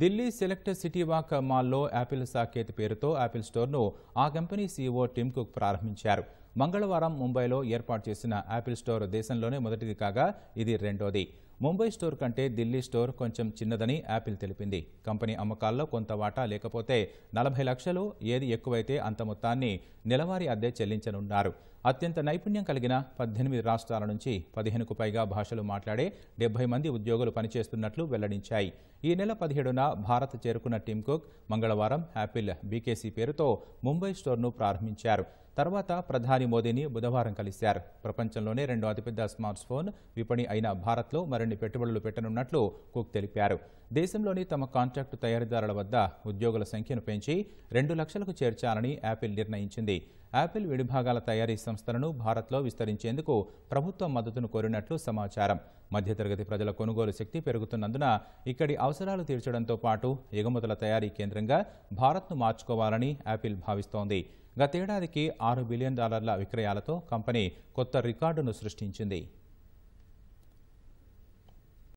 Delhi Select City Walk మాల్లో Apple Saket పేరుతో Apple స్టోర్ను ఆ కంపెనీ సీఈఓ టిమ్ కుక్ ప్రారంభించారు మంగళవారం ముంబైలో ఏర్పాటు చేసిన యాపిల్ స్టోర్ దేశంలోనే మొదటిది కాగా ఇది రెండోది ముంబై స్టోర్ కంటే ఢిల్లీ స్టోర్ కొంచెం చిన్నదని యాపిల్ తెలిపింది కంపెనీ అమ్మకాల్లో కొంత వాటా లేకపోతే నలభై లక్షలు ఏది ఎక్కువైతే అంత మొత్తాన్ని నెలవారీ అద్దె చెల్లించనున్నారు అత్యంత నైపుణ్యం కలిగిన పద్దెనిమిది రాష్ట్రాల నుంచి పదిహేనుకు పైగా భాషలు మాట్లాడే డెబ్బై మంది ఉద్యోగులు పనిచేస్తున్నట్లు వెల్లడించాయి ఈ నెల పదిహేడున భారత్ చేరుకున్న టిమ్ కుక్ మంగళవారం యాపిల్ బీకేసీ పేరుతో ముంబై స్టోర్ను ప్రారంభించారు తర్వాత ప్రధాని మోదీని బుధవారం కలిశారు ప్రపంచంలోనే రెండో అతిపెద్ద స్మార్ట్ ఫోన్ విపణి అయిన భారత్లో మరిన్ని పెట్టుబడులు పెట్టనున్నట్లు కుక్ తెలిపారు దేశంలోని తమ కాంట్రాక్టు తయారీదారుల వద్ద ఉద్యోగుల సంఖ్యను పెంచి రెండు లక్షలకు చేర్చాలని యాపిల్ నిర్ణయించింది యాపిల్ విడిభాగాల తయారీ సంస్థలను భారత్లో విస్తరించేందుకు ప్రభుత్వం మద్దతును కోరినట్లు సమాచారం మధ్యతరగతి ప్రజల కొనుగోలు శక్తి పెరుగుతున్నందున ఇక్కడి అవసరాలు తీర్చడంతో పాటు ఎగుమతుల తయారీ కేంద్రంగా భారత్ను మార్చుకోవాలని యాపిల్ భావిస్తోంది గతేడాదికి ఆరు బిలియన్ డాలర్ల విక్రయాలతో కంపెనీ కొత్త రికార్డును సృష్టించింది